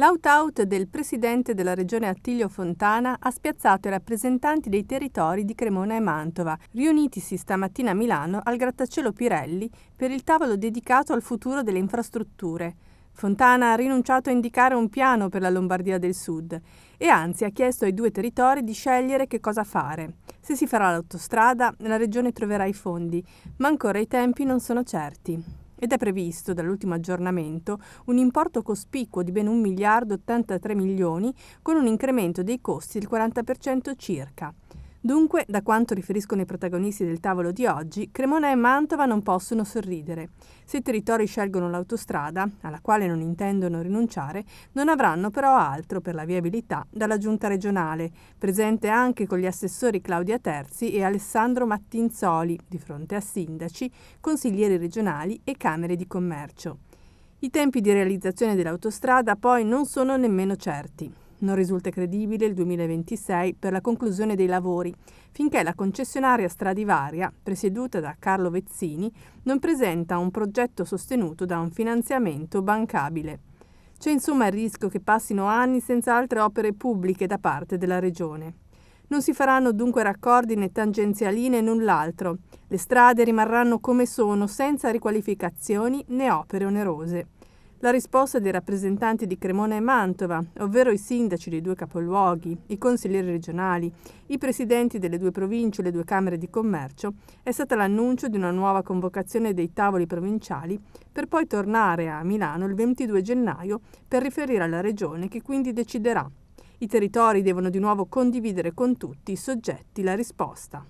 L'out-out del presidente della regione Attilio Fontana ha spiazzato i rappresentanti dei territori di Cremona e Mantova, riunitisi stamattina a Milano al grattacielo Pirelli per il tavolo dedicato al futuro delle infrastrutture. Fontana ha rinunciato a indicare un piano per la Lombardia del Sud e anzi ha chiesto ai due territori di scegliere che cosa fare. Se si farà l'autostrada, la regione troverà i fondi, ma ancora i tempi non sono certi ed è previsto dall'ultimo aggiornamento un importo cospicuo di ben 1 miliardo 83 milioni con un incremento dei costi del 40% circa. Dunque, da quanto riferiscono i protagonisti del tavolo di oggi, Cremona e Mantova non possono sorridere. Se i territori scelgono l'autostrada, alla quale non intendono rinunciare, non avranno però altro per la viabilità dalla giunta regionale, presente anche con gli assessori Claudia Terzi e Alessandro Mattinzoli, di fronte a sindaci, consiglieri regionali e camere di commercio. I tempi di realizzazione dell'autostrada poi non sono nemmeno certi. Non risulta credibile il 2026 per la conclusione dei lavori, finché la concessionaria Stradivaria, presieduta da Carlo Vezzini, non presenta un progetto sostenuto da un finanziamento bancabile. C'è insomma il rischio che passino anni senza altre opere pubbliche da parte della Regione. Non si faranno dunque raccordi né tangenziali né null'altro. Le strade rimarranno come sono, senza riqualificazioni né opere onerose. La risposta dei rappresentanti di Cremona e Mantova, ovvero i sindaci dei due capoluoghi, i consiglieri regionali, i presidenti delle due province e le due camere di commercio, è stata l'annuncio di una nuova convocazione dei tavoli provinciali per poi tornare a Milano il 22 gennaio per riferire alla Regione che quindi deciderà. I territori devono di nuovo condividere con tutti i soggetti la risposta.